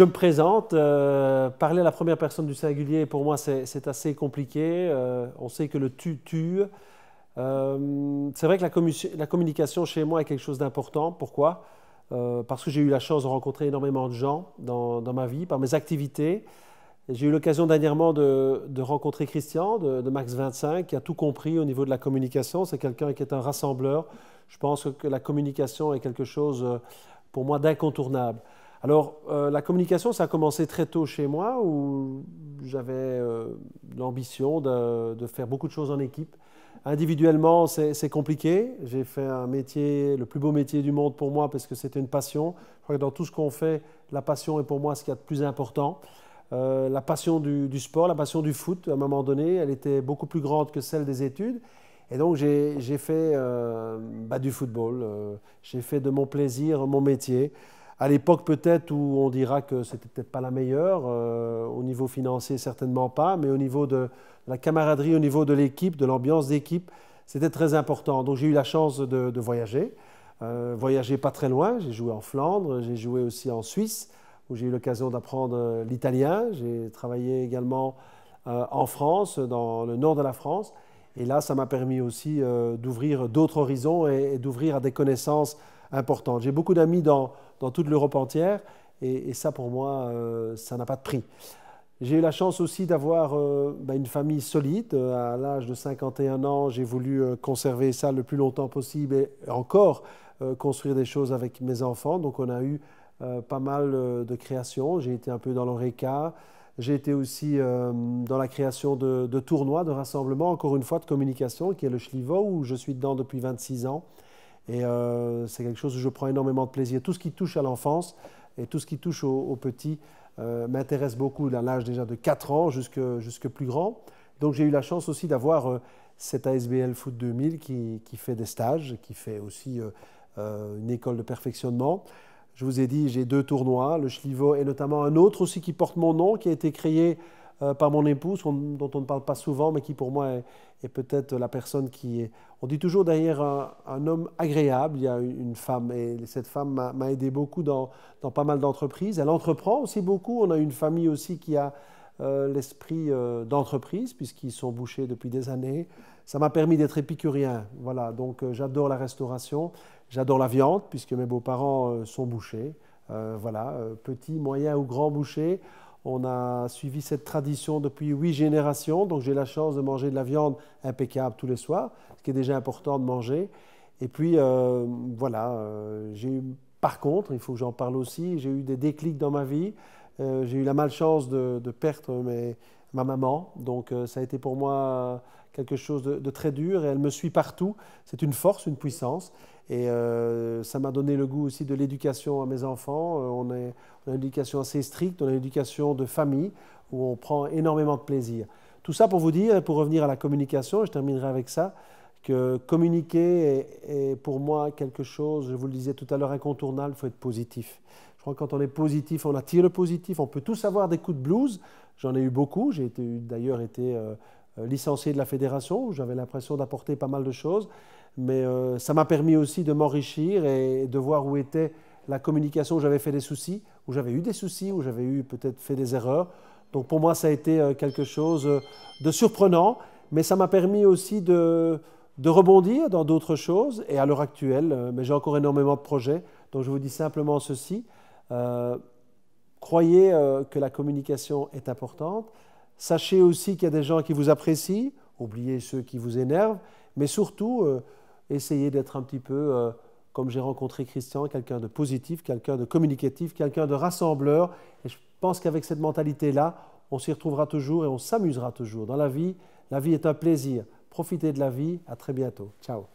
je me présente. Euh, parler à la première personne du singulier, pour moi, c'est assez compliqué. Euh, on sait que le tu tue. Euh, c'est vrai que la, communication chez moi est quelque chose d'important. Pourquoi Parce que j'ai eu la chance de rencontrer énormément de gens dans, ma vie, par mes activités. J'ai eu l'occasion dernièrement de, rencontrer Christian de, Max 25 qui a tout compris au niveau de la communication. C'est quelqu'un qui est un rassembleur. Je pense que la communication est quelque chose pour moi d'incontournable. Alors, euh, la communication, ça a commencé très tôt chez moi, où j'avais euh, l'ambition de, faire beaucoup de choses en équipe. Individuellement, c'est compliqué. J'ai fait un métier, le plus beau métier du monde pour moi, parce que c'était une passion. Je crois que dans tout ce qu'on fait, la passion est pour moi ce qu'il y a de plus important. Euh, la passion du, sport, la passion du foot, à un moment donné, elle était beaucoup plus grande que celle des études. Et donc, j'ai fait bah, du football. j'ai fait de mon plaisir mon métier à l'époque peut-être où on dira que c'était peut-être pas la meilleure, euh, au niveau financier certainement pas, mais au niveau de la camaraderie, au niveau de l'équipe, de l'ambiance d'équipe, c'était très important. Donc j'ai eu la chance de, voyager, euh, voyager pas très loin, j'ai joué en Flandre, j'ai joué aussi en Suisse, où j'ai eu l'occasion d'apprendre euh, l'italien, j'ai travaillé également en France, dans le nord de la France, et là, ça m'a permis aussi euh, d'ouvrir d'autres horizons et, d'ouvrir à des connaissances importantes. J'ai beaucoup d'amis dans, dans, toute l'Europe entière et, ça, pour moi, euh, ça n'a pas de prix. J'ai eu la chance aussi d'avoir euh, bah, une famille solide. À l'âge de 51 ans, j'ai voulu conserver ça le plus longtemps possible et encore construire des choses avec mes enfants. Donc on a eu pas mal de créations. J'ai été un peu dans l'oreca. J'ai été aussi euh, dans la création de, tournois, de rassemblements, encore une fois, de communication, qui est le Schlivo, où je suis dedans depuis 26 ans. Et euh, c'est quelque chose où je prends énormément de plaisir. Tout ce qui touche à l'enfance et tout ce qui touche aux, petits euh, m'intéresse beaucoup, à l'âge déjà de 4 ans jusque, jusque plus grand. Donc j'ai eu la chance aussi d'avoir cet ASBL Foot 2000 qui, qui, fait des stages, qui fait aussi une école de perfectionnement. Je vous ai dit, j'ai deux tournois, le Schlivo et notamment un autre aussi qui porte mon nom, qui a été créé euh, par mon épouse, dont on ne parle pas souvent, mais qui pour moi est, peut-être la personne qui est... On dit toujours derrière un, homme agréable, il y a une femme, et cette femme m'a aidé beaucoup dans, pas mal d'entreprises. Elle entreprend aussi beaucoup, on a une famille aussi qui a euh, l'esprit euh, d'entreprise, puisqu'ils sont bouchés depuis des années. Ça m'a permis d'être épicurien, voilà, donc j'adore la restauration. J'adore la viande, puisque mes beaux-parents euh, sont bouchers. Euh, voilà, euh, petit, moyen ou grand boucher. On a suivi cette tradition depuis huit générations, donc j'ai la chance de manger de la viande impeccable tous les soirs, ce qui est déjà important de manger. Et puis, voilà, j'ai eu, par contre, il faut que j'en parle aussi, j'ai eu des déclics dans ma vie. Euh, j'ai eu la malchance de, perdre ma maman, donc euh, ça a été pour moi euh, quelque chose de, très dur et elle me suit partout. C'est une force, une puissance. Et ça m'a donné le goût aussi de l'éducation à mes enfants. on, est, a une éducation assez stricte, on a une éducation de famille où on prend énormément de plaisir. Tout ça pour vous dire, et pour revenir à la communication, je terminerai avec ça, que communiquer est, pour moi quelque chose, je vous le disais tout à l'heure, incontournable, il faut être positif. Je crois que quand on est positif, on attire le positif. On peut tous avoir des coups de blues. J'en ai eu beaucoup. J'ai d'ailleurs été euh, euh, licencié de la fédération. J'avais l'impression d'apporter pas mal de choses. Mais euh, ça m'a permis aussi de m'enrichir et de voir où était la communication où j'avais fait des soucis, où j'avais eu des soucis, où j'avais eu peut-être fait des erreurs. Donc pour moi, ça a été quelque chose de surprenant, mais ça m'a permis aussi de, de rebondir dans d'autres choses. Et à l'heure actuelle, mais j'ai encore énormément de projets. Donc je vous dis simplement ceci, euh, croyez euh, que la communication est importante. Sachez aussi qu'il y a des gens qui vous apprécient. Oubliez ceux qui vous énervent. Mais surtout, euh, essayez d'être un petit peu, comme j'ai rencontré Christian, quelqu'un de positif, quelqu'un de communicatif, quelqu'un de rassembleur. Et je pense qu'avec cette mentalité-là, on s'y retrouvera toujours et on s'amusera toujours. Dans la vie, la vie est un plaisir. Profitez de la vie. À très bientôt. Ciao.